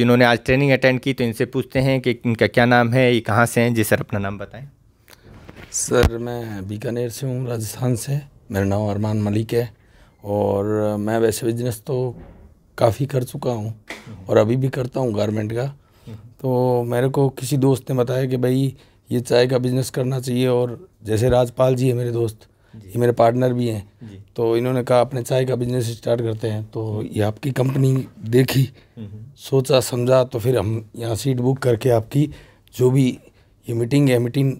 जिन्होंने आज training attend की तो इनसे पूछते हैं कि इनका क्या नाम है ये कहाँ से हैं जी सर अपना नाम बताएं सर मैं बीकानेर से हूँ राजस्थान से मेरा नाम अरमान मलिक है और मैं वैसे बिजनेस तो काफ़ी कर चुका हूँ और अभी भी करता हूँ गारमेंट का तो मेरे को किसी दोस्त ने बताया कि भाई ये चाय का बिज़नेस करना चाहिए और जैसे राजपाल जी है मेरे दोस्त ये मेरे पार्टनर भी हैं तो इन्होंने कहा अपने चाय का बिजनेस स्टार्ट करते हैं तो ये आपकी कंपनी देखी हम्म। सोचा समझा तो फिर हम यहाँ सीट बुक करके आपकी जो भी ये मीटिंग है मीटिंग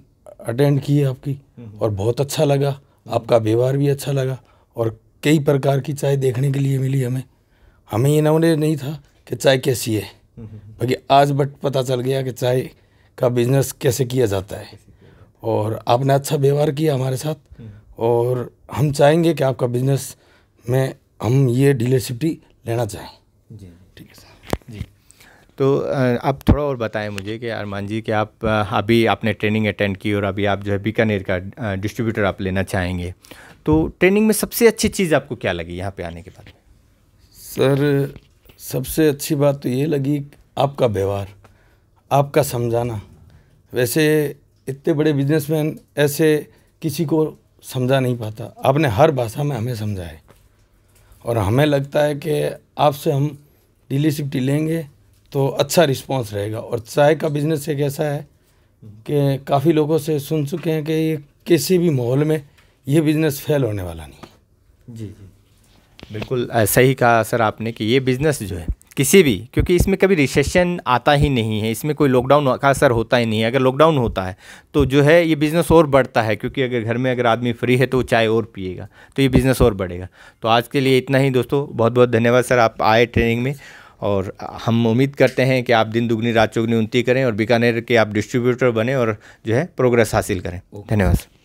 अटेंड की है आपकी हम्म। और बहुत अच्छा लगा आपका व्यवहार भी अच्छा लगा और कई प्रकार की चाय देखने के लिए मिली हमें हमें ये नवने नहीं था कि चाय कैसी है हम्म, हम्म, बाकी आज बट पता चल गया कि चाय का बिजनेस कैसे किया जाता है और आपने अच्छा व्यवहार किया हमारे साथ और हम चाहेंगे कि आपका बिजनेस में हम ये डीलरशिप लेना चाहें ठीक है सर जी तो आप थोड़ा और बताएं मुझे कि अरमान जी कि आप अभी आपने ट्रेनिंग अटेंड की और अभी आप जो है बीकानेर का डिस्ट्रीब्यूटर आप लेना चाहेंगे तो ट्रेनिंग में सबसे अच्छी चीज़ आपको क्या लगी यहाँ पे आने के बाद सर सबसे अच्छी बात तो ये लगी आपका व्यवहार आपका समझाना वैसे इतने बड़े बिजनेसमैन ऐसे किसी को समझा नहीं पाता आपने हर भाषा में हमें समझाए और हमें लगता है कि आपसे हम डीलरशिप लेंगे तो अच्छा रिस्पांस रहेगा और चाय का बिज़नेस एक ऐसा है कि काफ़ी लोगों से सुन चुके हैं कि ये किसी भी माहौल में ये बिज़नेस फेल होने वाला नहीं है जी जी बिल्कुल सही कहा सर आपने कि ये बिज़नेस जो है किसी भी क्योंकि इसमें कभी रिसेशन आता ही नहीं है इसमें कोई लॉकडाउन का असर होता ही नहीं है अगर लॉकडाउन होता है तो जो है ये बिज़नेस और बढ़ता है क्योंकि अगर घर में अगर आदमी फ्री है तो वो चाय और पिएगा तो ये बिज़नेस और बढ़ेगा तो आज के लिए इतना ही दोस्तों बहुत बहुत धन्यवाद सर आप आए ट्रेनिंग में और हम उम्मीद करते हैं कि आप दिन दुगनी रात चौगनी उन्नति करें और बीकानेर के आप डिस्ट्रीब्यूटर बने और जो है प्रोग्रेस हासिल करें धन्यवाद